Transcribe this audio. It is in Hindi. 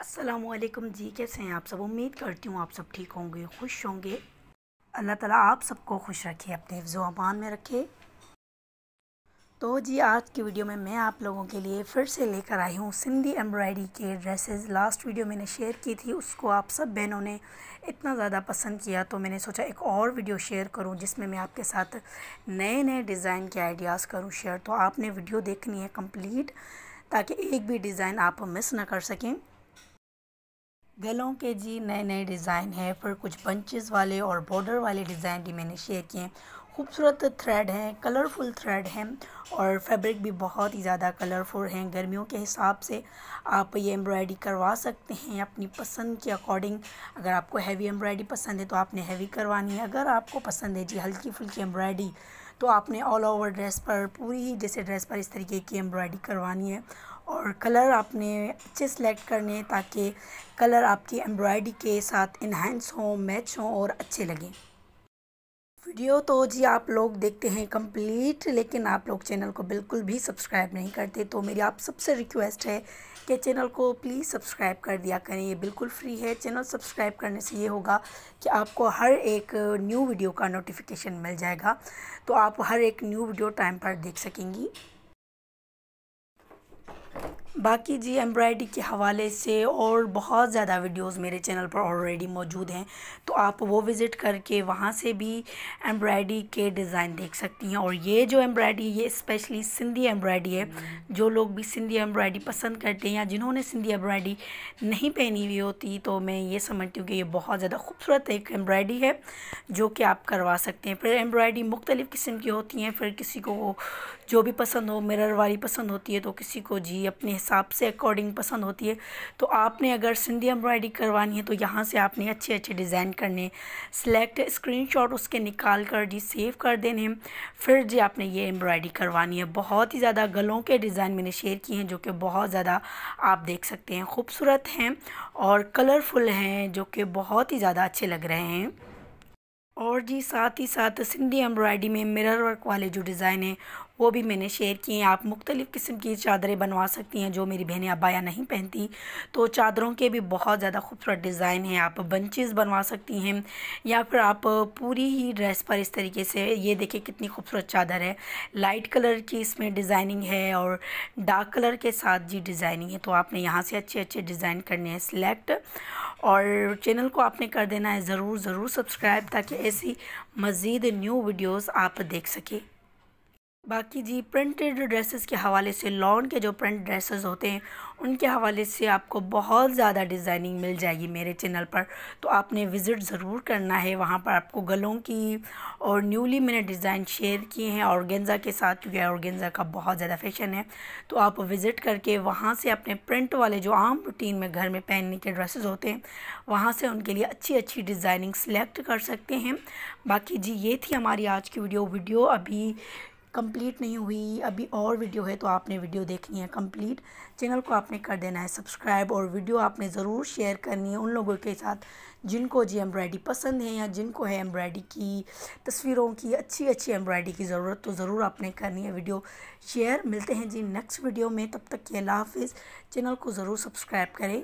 असलम जी कैसे हैं आप सब उम्मीद करती हूँ आप सब ठीक होंगे खुश होंगे अल्लाह ताला आप सबको खुश रखे अपने हिफ्ज़ अबान में रखे तो जी आज की वीडियो में मैं आप लोगों के लिए फिर से लेकर आई हूँ सिंधी एम्ब्रॉयडरी के ड्रेसेस लास्ट वीडियो मैंने शेयर की थी उसको आप सब बहनों ने इतना ज़्यादा पसंद किया तो मैंने सोचा एक और वीडियो शेयर करूँ जिसमें मैं आपके साथ नए नए डिज़ाइन के आइडियाज़ करूँ शेयर तो आपने वीडियो देखनी है कम्प्लीट ताकि एक भी डिज़ाइन आप मिस ना कर सकें गलों के जी नए नए डिज़ाइन है फिर कुछ बंचेस वाले और बॉर्डर वाले डिज़ाइन भी मैंने शेयर किए हैं खूबसूरत थ्रेड हैं कलरफुल थ्रेड हैं और फैब्रिक भी बहुत ही ज़्यादा कलरफुल हैं गर्मियों के हिसाब से आप ये एम्ब्रॉयडरी करवा सकते हैं अपनी पसंद के अकॉर्डिंग अगर आपको हैवी एम्ब्रॉयडरी पसंद है तो आपने हैवी करवानी है अगर आपको पसंद है जी हल्की फुल्की एम्ब्रॉयडरी तो आपने ऑल ओवर ड्रेस पर पूरी ही जैसे ड्रेस पर इस तरीके की एम्ब्रॉयडरी करवानी है और कलर आपने अच्छे सेलेक्ट करने हैं ताकि कलर आपकी एम्ब्रॉयडरी के साथ इन्हेंस हों मैच हों और अच्छे लगें वीडियो तो जी आप लोग देखते हैं कंप्लीट लेकिन आप लोग चैनल को बिल्कुल भी सब्सक्राइब नहीं करते तो मेरी आप सबसे रिक्वेस्ट है कि चैनल को प्लीज़ सब्सक्राइब कर दिया करें ये बिल्कुल फ्री है चैनल सब्सक्राइब करने से ये होगा कि आपको हर एक न्यू वीडियो का नोटिफिकेशन मिल जाएगा तो आप हर एक न्यू वीडियो टाइम पर देख सकेंगी बाकी जी एम्ब्रॉयडरी के हवाले से और बहुत ज़्यादा वीडियोस मेरे चैनल पर ऑलरेडी मौजूद हैं तो आप वो विज़िट करके वहाँ से भी एम्ब्रॉयडरी के डिज़ाइन देख सकती हैं और ये जो एम्ब्रॉयडरी ये स्पेशली सिंधी एम्ब्रॉयडरी है जो लोग भी सिंधी एम्ब्रॉयडरी पसंद करते हैं या जिन्होंने सिंधी एम्ब्रॉयडरी नहीं पहनी हुई होती तो मैं ये समझती हूँ कि ये बहुत ज़्यादा खूबसूरत एक एम्ब्रॉयडरी है जो कि आप करवा सकते हैं फिर एम्ब्रॉयडरी मुख्तलिफ़ किस्म की होती हैं फिर किसी को जो भी पसंद हो मिरर वाली पसंद होती है तो किसी को जी अपने हिसाब से अकॉर्डिंग पसंद होती है तो आपने अगर सिंधी एम्ब्रॉयडरी करवानी है तो यहाँ से आपने अच्छे अच्छे डिज़ाइन करने सिलेक्ट स्क्रीनशॉट उसके निकाल कर जी सेव कर देने फिर जी आपने ये एम्ब्रॉयडरी करवानी है बहुत ही ज़्यादा गलों के डिज़ाइन मैंने शेयर किए हैं जो कि बहुत ज़्यादा आप देख सकते हैं खूबसूरत हैं और कलरफुल हैं जो कि बहुत ही ज़्यादा अच्छे लग रहे हैं और जी साथ ही साथ सिंधी एम्ब्रॉयडरी में मिरर वर्क वाले जो डिज़ाइन हैं वो भी मैंने शेयर किए हैं आप मुख्तलिफ़ किस्म की चादरें बनवा सकती हैं जो मेरी बहनें अबाया नहीं पहनती तो चादरों के भी बहुत ज़्यादा खूबसूरत डिज़ाइन हैं आप बंचेज बनवा सकती हैं या फिर आप पूरी ही ड्रेस पर इस तरीके से ये देखिए कितनी खूबसूरत चादर है लाइट कलर की इसमें डिज़ाइनिंग है और डार्क कलर के साथ जी डिज़ाइनिंग है तो आपने यहाँ से अच्छे अच्छे डिज़ाइन करने हैं सिलेक्ट और चैनल को आपने कर देना है ज़रूर ज़रूर सब्सक्राइब ताकि ऐसी मज़ीद न्यू वीडियोस आप देख सकें बाकी जी प्रिंटेड ड्रेसेस के हवाले से लॉन के जो प्रिंट ड्रेसेस होते हैं उनके हवाले से आपको बहुत ज़्यादा डिज़ाइनिंग मिल जाएगी मेरे चैनल पर तो आपने विज़िट ज़रूर करना है वहाँ पर आपको गलों की और न्यूली मैंने डिज़ाइन शेयर किए हैं औरगेंज़ा के साथ क्योंकि औरगेंज़ा का बहुत ज़्यादा फैशन है तो आप विज़िट करके वहाँ से अपने प्रिंट वाले जो आम रूटीन में घर में पहनने के ड्रेसेज होते हैं वहाँ से उनके लिए अच्छी अच्छी डिज़ाइनिंग सेलेक्ट कर सकते हैं बाकी जी ये थी हमारी आज की वीडियो वीडियो अभी कंप्लीट नहीं हुई अभी और वीडियो है तो आपने वीडियो देखनी है कंप्लीट चैनल को आपने कर देना है सब्सक्राइब और वीडियो आपने ज़रूर शेयर करनी है उन लोगों के साथ जिनको जी एम्ब्रॉयडरी पसंद है या जिनको है एम्ब्रॉयडरी की तस्वीरों की अच्छी अच्छी एम्ब्रॉयडरी की ज़रूरत तो ज़रूर आपने करनी है वीडियो शेयर मिलते हैं जी नेक्स्ट वीडियो में तब तक के अला हाफिज़ चैनल को ज़रूर सब्सक्राइब करें